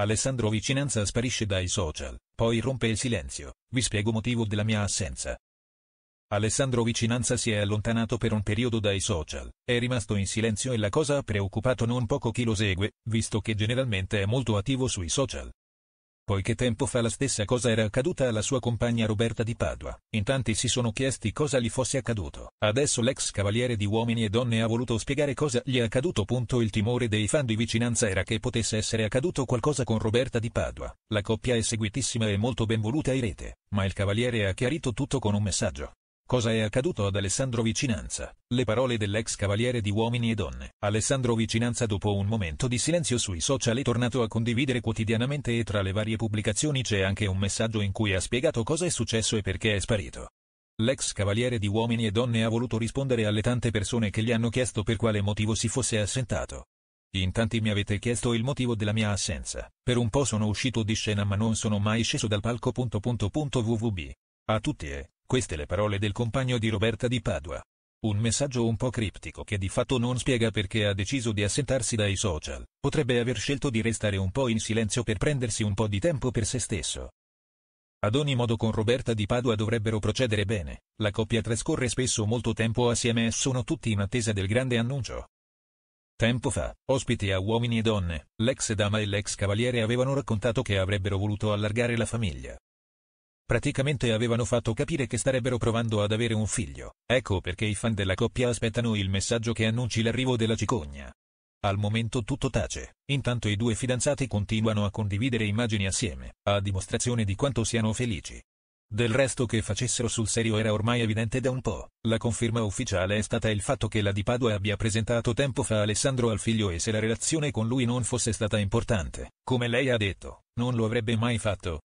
Alessandro Vicinanza sparisce dai social, poi rompe il silenzio, vi spiego motivo della mia assenza. Alessandro Vicinanza si è allontanato per un periodo dai social, è rimasto in silenzio e la cosa ha preoccupato non poco chi lo segue, visto che generalmente è molto attivo sui social poiché tempo fa la stessa cosa era accaduta alla sua compagna Roberta di Padua. In tanti si sono chiesti cosa gli fosse accaduto. Adesso l'ex cavaliere di Uomini e Donne ha voluto spiegare cosa gli è accaduto. Il timore dei fan di vicinanza era che potesse essere accaduto qualcosa con Roberta di Padua. La coppia è seguitissima e molto ben voluta in rete, ma il cavaliere ha chiarito tutto con un messaggio. Cosa è accaduto ad Alessandro Vicinanza? Le parole dell'ex cavaliere di Uomini e Donne. Alessandro Vicinanza dopo un momento di silenzio sui social è tornato a condividere quotidianamente e tra le varie pubblicazioni c'è anche un messaggio in cui ha spiegato cosa è successo e perché è sparito. L'ex cavaliere di Uomini e Donne ha voluto rispondere alle tante persone che gli hanno chiesto per quale motivo si fosse assentato. In tanti mi avete chiesto il motivo della mia assenza. Per un po' sono uscito di scena ma non sono mai sceso dal palco. Punto punto punto wwb. A tutti e queste le parole del compagno di Roberta di Padua. Un messaggio un po' criptico che di fatto non spiega perché ha deciso di assentarsi dai social, potrebbe aver scelto di restare un po' in silenzio per prendersi un po' di tempo per se stesso. Ad ogni modo con Roberta di Padua dovrebbero procedere bene, la coppia trascorre spesso molto tempo assieme e sono tutti in attesa del grande annuncio. Tempo fa, ospiti a Uomini e Donne, l'ex dama e l'ex cavaliere avevano raccontato che avrebbero voluto allargare la famiglia, praticamente avevano fatto capire che starebbero provando ad avere un figlio. Ecco perché i fan della coppia aspettano il messaggio che annunci l'arrivo della cicogna. Al momento tutto tace, intanto i due fidanzati continuano a condividere immagini assieme, a dimostrazione di quanto siano felici. Del resto che facessero sul serio era ormai evidente da un po', la conferma ufficiale è stata il fatto che la di Padua abbia presentato tempo fa Alessandro al figlio e se la relazione con lui non fosse stata importante, come lei ha detto, non lo avrebbe mai fatto,